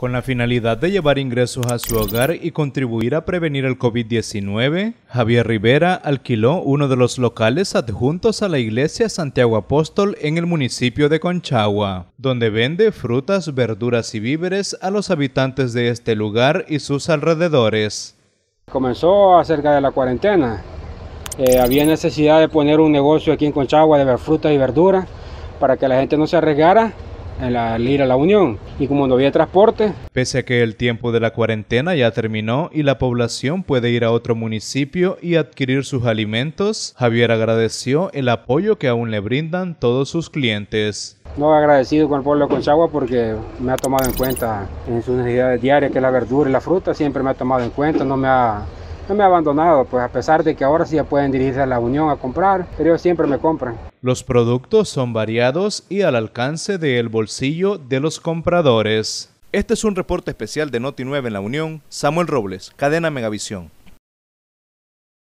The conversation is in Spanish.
Con la finalidad de llevar ingresos a su hogar y contribuir a prevenir el COVID-19, Javier Rivera alquiló uno de los locales adjuntos a la iglesia Santiago Apóstol en el municipio de Conchagua, donde vende frutas, verduras y víveres a los habitantes de este lugar y sus alrededores. Comenzó acerca de la cuarentena. Eh, había necesidad de poner un negocio aquí en Conchagua de ver frutas y verduras para que la gente no se arriesgara en la, lira la Unión. Y como no había transporte. Pese a que el tiempo de la cuarentena ya terminó y la población puede ir a otro municipio y adquirir sus alimentos, Javier agradeció el apoyo que aún le brindan todos sus clientes. No agradecido con el pueblo de Conchagua porque me ha tomado en cuenta en sus necesidades diarias, que la verdura y la fruta siempre me ha tomado en cuenta, no me ha no me ha abandonado, pues a pesar de que ahora sí ya pueden dirigirse a la Unión a comprar, pero siempre me compran. Los productos son variados y al alcance del bolsillo de los compradores. Este es un reporte especial de Noti 9 en la Unión, Samuel Robles, Cadena Megavisión.